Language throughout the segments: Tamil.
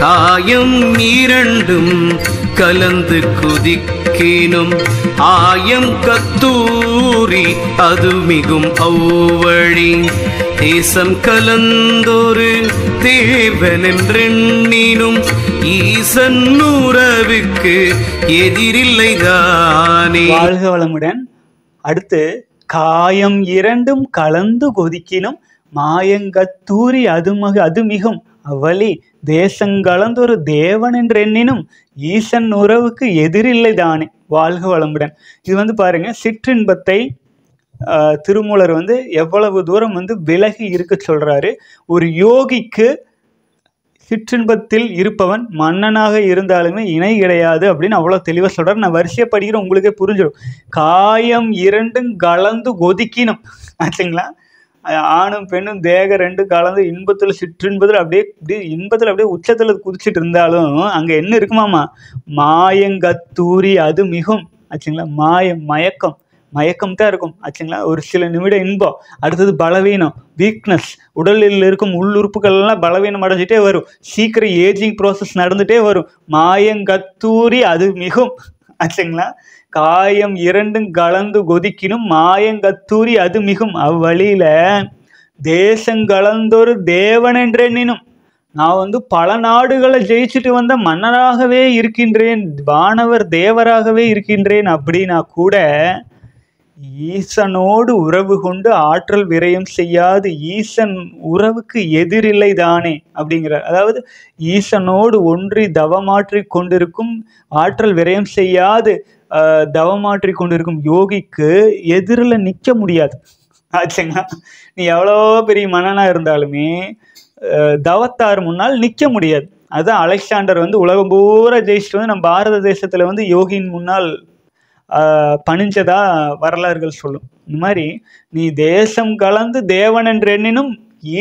காயம் இரண்டும் கலந்து குதிக்கினும் ஆயம் கத்தூரி அது மிகும் அவ்வழி தேசம் கலந்தொரு தேவனென்றெண்ணினும் ஈசன் உறவுக்கு எதிரில்லைதானே வாழ்க வளமுடன் அடுத்து காயம் இரண்டும் கலந்து கொதிக்கினும் மாயங்கத்தூரி அதுமக மிகும் அவலி தேசங்கலந்தொரு தேவன் என்று எண்ணினும் ஈசன் உறவுக்கு எதிரில்லை தானே வாழ்க வளமுடன் இது வந்து பாருங்க சிற்றின்பத்தை திருமூலர் வந்து எவ்வளவு தூரம் வந்து விலகி இருக்க சொல்றாரு ஒரு யோகிக்கு சிற்றின்பத்தில் இருப்பவன் மன்னனாக இருந்தாலுமே இணை கிடையாது அப்படின்னு அவ்வளோ தெளிவாக சொல்கிறார் நான் வரிசையை படிக்கிற உங்களுக்கே புரிஞ்சிடும் காயம் இரண்டும் கலந்து ஒதுக்கினும் ஆச்சுங்களா ஆணும் பெண்ணும் தேக ரெண்டு கலந்து இன்பத்தில் சிற்றின்பதில் அப்படியே அப்படியே இன்பத்தில் அப்படியே உச்சத்தில் குதிச்சிட்டு இருந்தாலும் அங்கே என்ன இருக்குமாமா மாயங்கத்தூரி அது மிகும் ஆச்சுங்களா மாயம் மயக்கம் மயக்கம் தான் இருக்கும் ஆச்சுங்களா ஒரு சில நிமிடம் இன்பம் அடுத்தது பலவீனம் வீக்னஸ் உடலில் இருக்கும் உள்ளுறுப்புகள்லாம் பலவீனம் அடைஞ்சிட்டே வரும் சீக்கிரம் ஏஜிங் ப்ராசஸ் நடந்துகிட்டே வரும் மாயங்கத்தூரி அது மிகும் ஆச்சுங்களா காயம் இரண்டும் கலந்து கொதிக்கினும் மாயங்கத்தூரி அது மிகும் அவ்வழியில தேசங்கலந்தொரு தேவன் என்றெண்ணினும் நான் வந்து பல நாடுகளை ஜெயிச்சுட்டு வந்த மன்னராகவே இருக்கின்றேன் வானவர் தேவராகவே இருக்கின்றேன் அப்படின்னா கூட ஈசனோடு உறவு கொண்டு ஆற்றல் விரயம் செய்யாது ஈசன் உறவுக்கு எதிரில்லை தானே அப்படிங்கிறார் அதாவது ஈசனோடு ஒன்றி தவமாற்றி கொண்டிருக்கும் ஆற்றல் விரயம் செய்யாது தவமாற்றி கொண்டிருக்கும் யோகிக்கு எதிரில் நிற்க முடியாது ஆச்சுங்களா நீ எவ்வளோ பெரிய மன்னனாக இருந்தாலுமே தவத்தார் முன்னால் நிற்க முடியாது அதுதான் அலெக்சாண்டர் வந்து உலகம் பூரா ஜெயிச்சுட்டு வந்து நம்ம பாரத தேசத்தில் வந்து யோகியின் முன்னால் பணிஞ்சதா வரலாறுகள் சொல்லும் இந்த மாதிரி நீ தேசம் கலந்து தேவன் என்று எண்ணினும்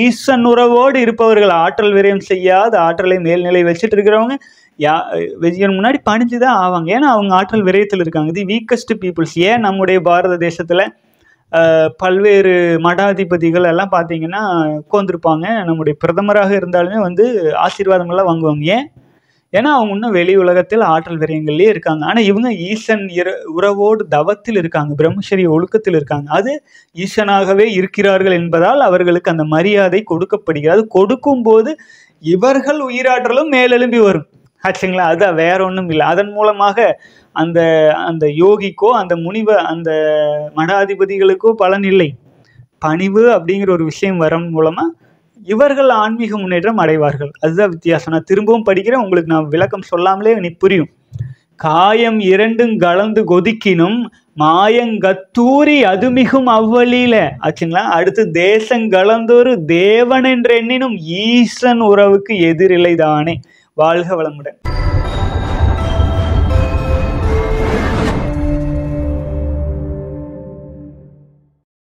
ஈசன் உறவோடு இருப்பவர்கள் ஆற்றல் விரயம் செய்யாத ஆற்றலை மேல்நிலை வச்சுட்டு இருக்கிறவங்க யா முன்னாடி பணிஞ்சு தான் ஆவாங்க ஏன்னா அவங்க ஆற்றல் விரயத்தில் இருக்காங்க தி வீக்கஸ்ட் பீப்புள்ஸ் ஏன் நம்முடைய பாரத தேசத்தில் பல்வேறு மடாதிபதிகள் எல்லாம் பார்த்தீங்கன்னா உட்காந்துருப்பாங்க நம்முடைய பிரதமராக இருந்தாலுமே வந்து ஆசீர்வாதமெல்லாம் வாங்குவாங்க ஏன் ஏன்னா அவங்க இன்னும் வெளி உலகத்தில் ஆற்றல் விரயங்கள்லேயே இருக்காங்க ஆனால் இவங்க ஈசன் உறவோடு தவத்தில் இருக்காங்க பிரம்மசரி ஒழுக்கத்தில் இருக்காங்க அது ஈசனாகவே இருக்கிறார்கள் என்பதால் அவர்களுக்கு அந்த மரியாதை கொடுக்கப்படுகிறது கொடுக்கும் போது இவர்கள் உயிராற்றலும் மேலெழும்பி வரும் ஆச்சுங்களா அது வேற ஒன்றும் இல்லை அதன் மூலமாக அந்த அந்த யோகிக்கோ அந்த முனிவ அந்த மடாதிபதிகளுக்கோ பலன் இல்லை பணிவு அப்படிங்கிற ஒரு விஷயம் வரம் மூலமாக இவர்கள் ஆன்மீக முன்னேற்றம் அடைவார்கள் அதுதான் வித்தியாசம் நான் திரும்பவும் படிக்கிறேன் உங்களுக்கு நான் விளக்கம் சொல்லாமலே நீ புரியும் காயம் இரண்டும் கலந்து கொதிக்கினும் மாயங்கத்தூரி அது மிகும் அவ்வழியில ஆச்சுங்களா அடுத்து தேசம் கலந்தொரு தேவன் என்றெண்ணினும் ஈசன் உறவுக்கு தானே வாழ்க வளமுடன்